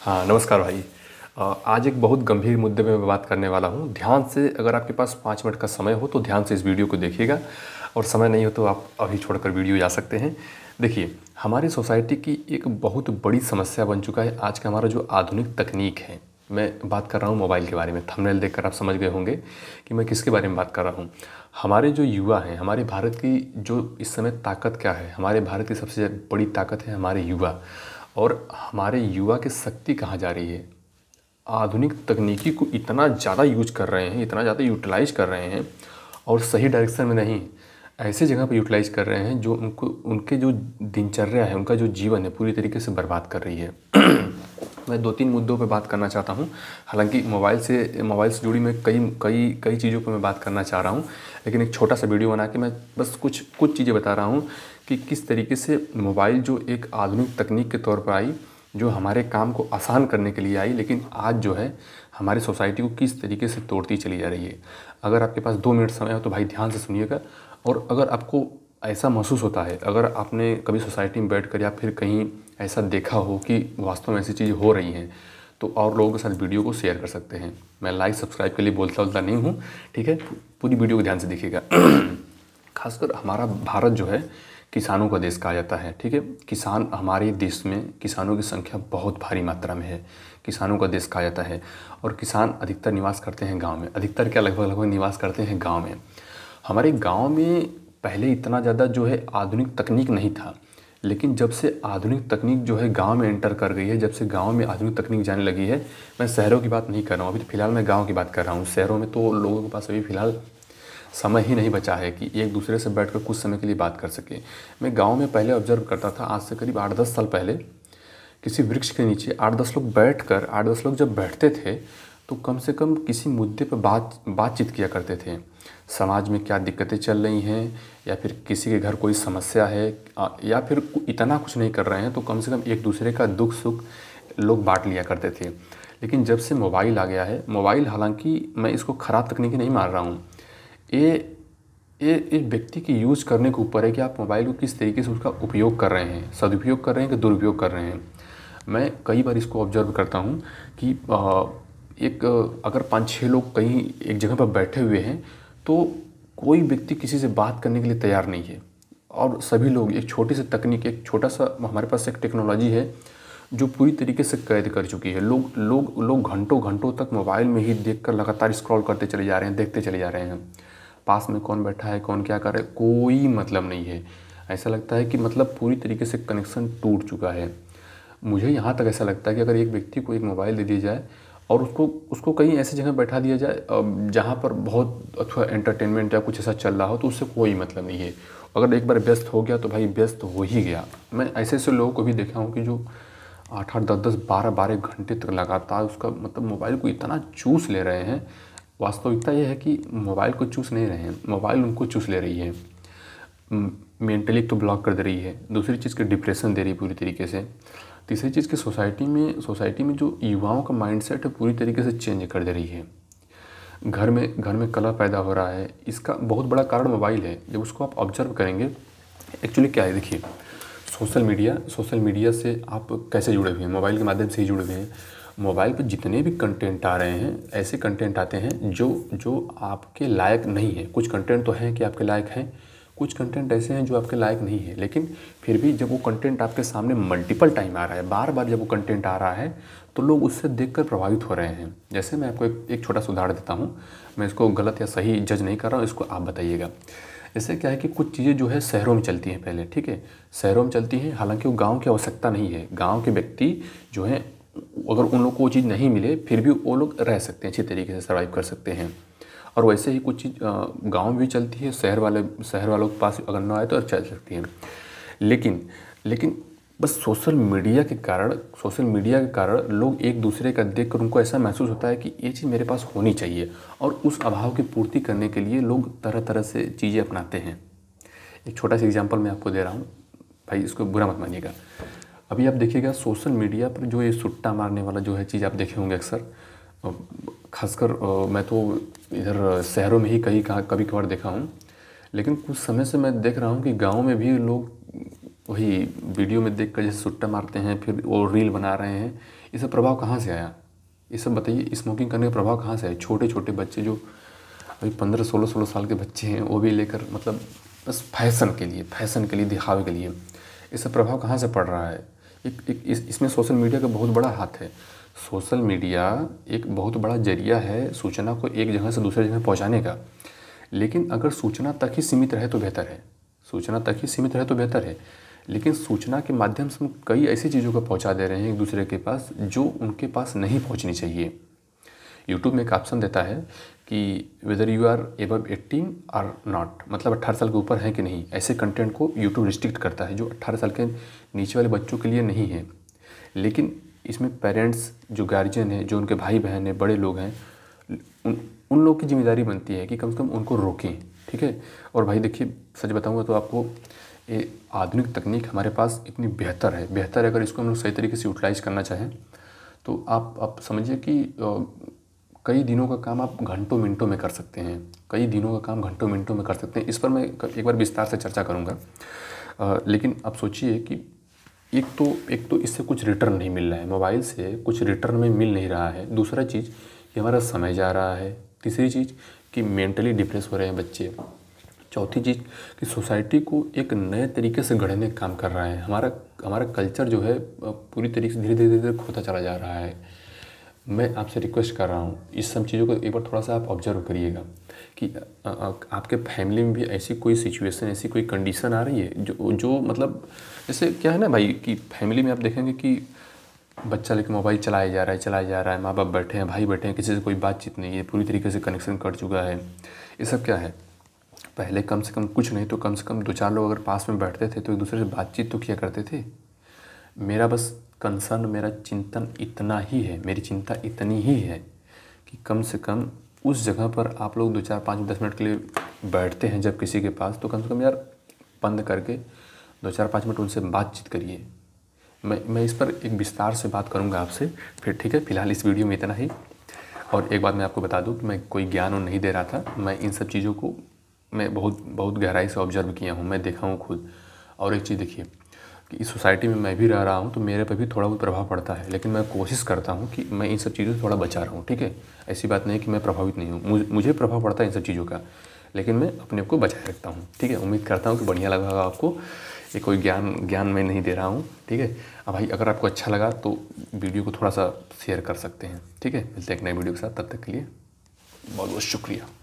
हाँ नमस्कार भाई आज एक बहुत गंभीर मुद्दे पर मैं बात करने वाला हूँ ध्यान से अगर आपके पास पाँच मिनट का समय हो तो ध्यान से इस वीडियो को देखिएगा और समय नहीं हो तो आप अभी छोड़कर वीडियो जा सकते हैं देखिए हमारी सोसाइटी की एक बहुत बड़ी समस्या बन चुका है आज का हमारा जो आधुनिक तकनीक है मैं बात कर रहा हूँ मोबाइल के बारे में थंबनेल देखकर आप समझ गए होंगे कि मैं किसके बारे में बात कर रहा हूँ हमारे जो युवा हैं हमारे भारत की जो इस समय ताकत क्या है हमारे भारत की सबसे बड़ी ताकत है हमारे युवा और हमारे युवा की शक्ति कहाँ जा रही है आधुनिक तकनीकी को इतना ज़्यादा यूज कर रहे हैं इतना ज़्यादा यूटिलाइज कर रहे हैं और सही डायरेक्शन में नहीं ऐसे जगह पर यूटिलाइज कर रहे हैं जो उनको उनके जो दिनचर्या है उनका जो जीवन है पूरी तरीके से बर्बाद कर रही है मैं दो तीन मुद्दों पर बात करना चाहता हूँ हालांकि मोबाइल से मोबाइल से जुड़ी मैं कई कई कई चीज़ों पर मैं बात करना चाह रहा हूँ लेकिन एक छोटा सा वीडियो बना के मैं बस कुछ कुछ चीज़ें बता रहा हूँ कि किस तरीके से मोबाइल जो एक आधुनिक तकनीक के तौर पर आई जो हमारे काम को आसान करने के लिए आई लेकिन आज जो है हमारी सोसाइटी को किस तरीके से तोड़ती चली जा रही है अगर आपके पास दो मिनट समय हो तो भाई ध्यान से सुनिएगा और अगर आपको ऐसा महसूस होता है अगर आपने कभी सोसाइटी में बैठ कर या फिर कहीं ऐसा देखा हो कि वास्तव में ऐसी चीज़ हो रही हैं तो और लोगों के साथ वीडियो को शेयर कर सकते हैं मैं लाइक सब्सक्राइब के लिए बोलता बोलता नहीं हूँ ठीक है पूरी वीडियो को ध्यान से देखिएगा खासकर हमारा भारत जो है किसानों का देश कहा जाता है ठीक है किसान हमारे देश में किसानों की संख्या बहुत भारी मात्रा में है किसानों का देश कहा जाता है और किसान अधिकतर निवास करते हैं गांव में अधिकतर क्या लगभग लगभग निवास करते हैं गांव में हमारे गांव में पहले इतना ज़्यादा जो है आधुनिक तकनीक नहीं था लेकिन जब से आधुनिक तकनीक जो है गांव में एंटर कर गई है जब से गांव में आधुनिक तकनीक जाने लगी है मैं शहरों की बात नहीं कर रहा हूँ अभी तो फिलहाल मैं गांव की बात कर रहा हूँ शहरों में तो लोगों के पास अभी फ़िलहाल समय ही नहीं बचा है कि एक दूसरे से बैठकर कुछ समय के लिए बात कर सके मैं गाँव में पहले ऑब्जर्व करता था आज से करीब आठ दस साल पहले किसी वृक्ष के नीचे आठ दस लोग बैठ कर आठ दस लोग जब बैठते थे तो कम से कम किसी मुद्दे पर बात बातचीत किया करते थे समाज में क्या दिक्कतें चल रही हैं या फिर किसी के घर कोई समस्या है या फिर इतना कुछ नहीं कर रहे हैं तो कम से कम एक दूसरे का दुख सुख लोग बांट लिया करते थे लेकिन जब से मोबाइल आ गया है मोबाइल हालांकि मैं इसको ख़राब तकनीकी नहीं मान रहा हूँ ये ये एक व्यक्ति की यूज़ करने के ऊपर है कि आप मोबाइल को किस तरीके से उसका उपयोग कर रहे हैं सदुपयोग कर रहे हैं कि दुरुपयोग कर रहे हैं मैं कई बार इसको ऑब्जर्व करता हूँ कि एक अगर पाँच छः लोग कहीं एक जगह पर बैठे हुए हैं तो कोई व्यक्ति किसी से बात करने के लिए तैयार नहीं है और सभी लोग एक छोटी सी तकनीक एक छोटा सा हमारे पास एक टेक्नोलॉजी है जो पूरी तरीके से कैद कर चुकी है लोग लोग लोग घंटों घंटों तक मोबाइल में ही देख कर लगातार स्क्रॉल करते चले जा रहे हैं देखते चले जा रहे हैं पास में कौन बैठा है कौन क्या कर रहा है कोई मतलब नहीं है ऐसा लगता है कि मतलब पूरी तरीके से कनेक्शन टूट चुका है मुझे यहाँ तक ऐसा लगता है कि अगर एक व्यक्ति को एक मोबाइल दे दिया जाए और उसको उसको कहीं ऐसी जगह बैठा दिया जाए जहाँ पर बहुत अच्छा एंटरटेनमेंट या कुछ ऐसा चल रहा हो तो उससे कोई मतलब नहीं है अगर एक बार व्यस्त हो गया तो भाई व्यस्त हो ही गया मैं ऐसे ऐसे लोगों को भी देखा हूँ कि जो आठ आठ दस दस बारह बारह घंटे तक लगातार उसका मतलब मोबाइल को इतना चूस ले रहे हैं वास्तविकता यह है कि मोबाइल को चूस नहीं रहे हैं मोबाइल उनको चूस ले रही है मेंटली तो ब्लॉक कर दे रही है दूसरी चीज़ की डिप्रेशन दे रही है पूरी तरीके से तीसरी चीज़ कि सोसाइटी में सोसाइटी में जो युवाओं का माइंडसेट है पूरी तरीके से चेंज कर दे रही है घर में घर में कला पैदा हो रहा है इसका बहुत बड़ा कारण मोबाइल है जब उसको आप ऑब्जर्व करेंगे एक्चुअली क्या है देखिए सोशल मीडिया सोशल मीडिया से आप कैसे जुड़े हुए हैं मोबाइल के माध्यम से ही जुड़े हुए हैं मोबाइल पर जितने भी कंटेंट आ रहे हैं ऐसे कंटेंट आते हैं जो जो आपके लायक नहीं है कुछ कंटेंट तो हैं कि आपके लायक हैं कुछ कंटेंट ऐसे हैं जो आपके लायक नहीं है लेकिन फिर भी जब वो कंटेंट आपके सामने मल्टीपल टाइम आ रहा है बार बार जब वो कंटेंट आ रहा है तो लोग उससे देख प्रभावित हो रहे हैं जैसे मैं आपको एक, एक छोटा सुधार देता हूँ मैं इसको गलत या सही जज नहीं कर रहा हूँ इसको आप बताइएगा ऐसे क्या है कि कुछ चीज़ें जो है शहरों में चलती हैं पहले ठीक है शहरों में चलती हैं हालांकि वो गाँव की आवश्यकता नहीं है गाँव के व्यक्ति जो है अगर उन लोग को वो चीज़ नहीं मिले फिर भी वो लोग रह सकते हैं अच्छी तरीके से सर्वाइव कर सकते हैं और वैसे ही कुछ चीज़ गाँव में भी चलती है शहर वाले शहर वालों के पास अगर ना आए तो चल सकती है लेकिन लेकिन बस सोशल मीडिया के कारण सोशल मीडिया के कारण लोग एक दूसरे का देख कर उनको ऐसा महसूस होता है कि ये चीज़ मेरे पास होनी चाहिए और उस अभाव की पूर्ति करने के लिए लोग तरह तरह से चीज़ें अपनाते हैं एक छोटा सा एग्जाम्पल मैं आपको दे रहा हूँ भाई इसको बुरा मत मानिएगा अभी आप देखिएगा सोशल मीडिया पर जो ये सुट्टा मारने वाला जो है चीज़ आप देखे होंगे अक्सर खासकर मैं तो इधर शहरों में ही कहीं कहाँ कभी कभार देखा हूँ लेकिन कुछ समय से मैं देख रहा हूँ कि गाँव में भी लोग वही वीडियो में देख कर जैसे सुट्टा मारते हैं फिर वो रील बना रहे हैं इसका प्रभाव कहाँ से आया ये सब बताइए स्मोकिंग करने का प्रभाव कहाँ से आया छोटे छोटे बच्चे जो अभी पंद्रह सोलह सोलह साल के बच्चे हैं वो भी लेकर मतलब बस फैशन के लिए फैशन के लिए दिखावे के लिए इसका प्रभाव कहाँ से पड़ रहा है एक, एक इस, इसमें सोशल मीडिया का बहुत बड़ा हाथ है सोशल मीडिया एक बहुत बड़ा जरिया है सूचना को एक जगह से दूसरे जगह पहुंचाने का लेकिन अगर सूचना तक ही सीमित रहे तो बेहतर है सूचना तक ही सीमित रहे तो बेहतर है लेकिन सूचना के माध्यम से हम कई ऐसी चीज़ों को पहुंचा दे रहे हैं एक दूसरे के पास जो उनके पास नहीं पहुंचनी चाहिए यूट्यूब में एक ऑप्शन देता है कि whether you are above eighteen or not मतलब अट्ठारह साल के ऊपर है कि नहीं ऐसे कंटेंट को यूट्यूब रिस्ट्रिक्ट करता है जो अट्ठारह साल के नीचे वाले बच्चों के लिए नहीं है लेकिन इसमें पेरेंट्स जो गार्जियन है जो उनके भाई बहन हैं बड़े लोग हैं उन उन लोग की जिम्मेदारी बनती है कि कम से कम उनको रोकें ठीक है और भाई देखिए सच बताऊँगा तो आपको ये आधुनिक तकनीक हमारे पास इतनी बेहतर है बेहतर है अगर इसको हम लोग सही तरीके से यूटिलाइज करना चाहें तो आप आप समझिए कि कई दिनों का काम आप घंटों मिनटों में कर सकते हैं कई दिनों का काम घंटों मिनटों में कर सकते हैं इस पर मैं एक बार विस्तार से चर्चा करूँगा लेकिन आप सोचिए कि एक तो एक तो इससे कुछ रिटर्न नहीं मिल रहा है मोबाइल से कुछ रिटर्न में मिल नहीं रहा है दूसरा चीज़ कि हमारा समय जा रहा है तीसरी चीज़ कि मेंटली डिप्रेस हो रहे हैं बच्चे चौथी चीज़ कि सोसाइटी को एक नए तरीके से गढ़ने काम कर रहा है हमारा हमारा कल्चर जो है पूरी तरीके से धीरे धीरे धीरे खोता चला जा रहा है मैं आपसे रिक्वेस्ट कर रहा हूँ इस सब चीज़ों को एक बार थोड़ा सा आप ऑब्जर्व करिएगा कि आपके फैमिली में भी ऐसी कोई सिचुएशन ऐसी कोई कंडीशन आ रही है जो जो मतलब जैसे क्या है ना भाई कि फैमिली में आप देखेंगे कि बच्चा लेकर मोबाइल चलाया जा रहा है चलाया जा रहा है माँ बाप बैठे हैं भाई बैठे हैं किसी से कोई बातचीत नहीं है पूरी तरीके से कनेक्शन कट चुका है ये सब क्या है पहले कम से कम कुछ नहीं तो कम से कम दो चार लोग अगर पास में बैठते थे तो एक दूसरे से बातचीत तो किया करते थे मेरा बस कंसर्न मेरा चिंतन इतना ही है मेरी चिंता इतनी ही है कि कम से कम उस जगह पर आप लोग दो चार पाँच दस मिनट के लिए बैठते हैं जब किसी के पास तो कम से कम यार बंद करके दो चार पाँच मिनट उनसे बातचीत करिए मैं मैं इस पर एक विस्तार से बात करूँगा आपसे फिर ठीक है फिलहाल इस वीडियो में इतना ही और एक बात मैं आपको बता दूँ कि मैं कोई ज्ञान और नहीं दे रहा था मैं इन सब चीज़ों को मैं बहुत बहुत गहराई से ऑब्जर्व किया हूँ मैं देखा हूँ खुद और एक चीज़ देखिए कि इस सोसाइटी में मैं भी रह रहा हूँ तो मेरे पर भी थोड़ा बहुत प्रभाव पड़ता है लेकिन मैं कोशिश करता हूँ कि मैं इन सब चीज़ों से थोड़ा बचा रहा हूँ ठीक है ऐसी बात नहीं कि मैं प्रभावित नहीं हूँ मुझे प्रभाव पड़ता है इन सब चीज़ों का लेकिन मैं अपने को बचाए रखता हूँ ठीक है उम्मीद करता हूँ कि बढ़िया लगा होगा आपको ये कोई ज्ञान ज्ञान मैं नहीं दे रहा हूँ ठीक है अब भाई अगर आपको अच्छा लगा तो वीडियो को थोड़ा सा शेयर कर सकते हैं ठीक है मिलते हैं एक नए वीडियो के साथ तब तक के लिए बहुत बहुत शुक्रिया